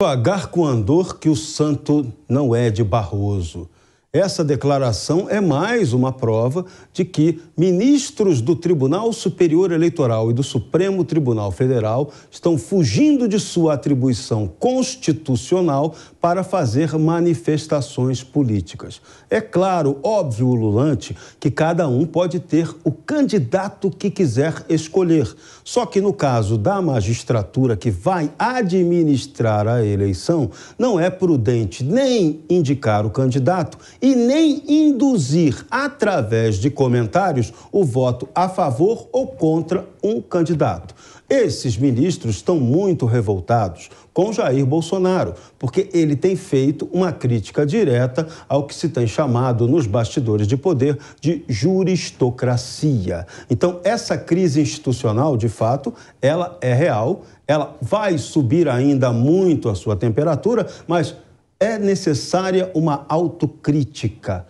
Pagar com andor que o santo não é de Barroso. Essa declaração é mais uma prova de que ministros do Tribunal Superior Eleitoral e do Supremo Tribunal Federal estão fugindo de sua atribuição constitucional para fazer manifestações políticas. É claro, óbvio, Lulante, que cada um pode ter o candidato que quiser escolher. Só que no caso da magistratura que vai administrar a eleição, não é prudente nem indicar o candidato e nem induzir, através de comentários, o voto a favor ou contra um candidato. Esses ministros estão muito revoltados com Jair Bolsonaro, porque ele tem feito uma crítica direta ao que se tem chamado nos bastidores de poder de juristocracia. Então, essa crise institucional, de fato, ela é real, ela vai subir ainda muito a sua temperatura, mas é necessária uma autocrítica.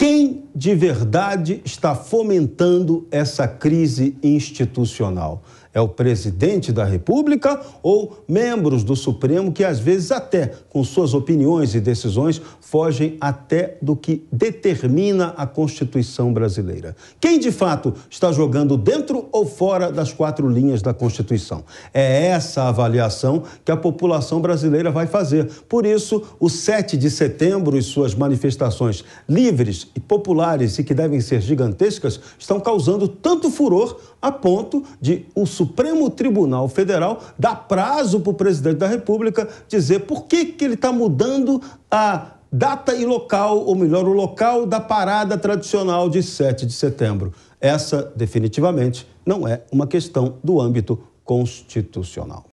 Quem de verdade está fomentando essa crise institucional? É o presidente da República ou membros do Supremo que, às vezes, até com suas opiniões e decisões, fogem até do que determina a Constituição brasileira? Quem, de fato, está jogando dentro ou fora das quatro linhas da Constituição? É essa avaliação que a população brasileira vai fazer. Por isso, o 7 de setembro e suas manifestações livres e populares e que devem ser gigantescas estão causando tanto furor a ponto de o Supremo Tribunal Federal dar prazo para o presidente da República dizer por que, que ele está mudando a data e local, ou melhor, o local da parada tradicional de 7 de setembro. Essa, definitivamente, não é uma questão do âmbito constitucional.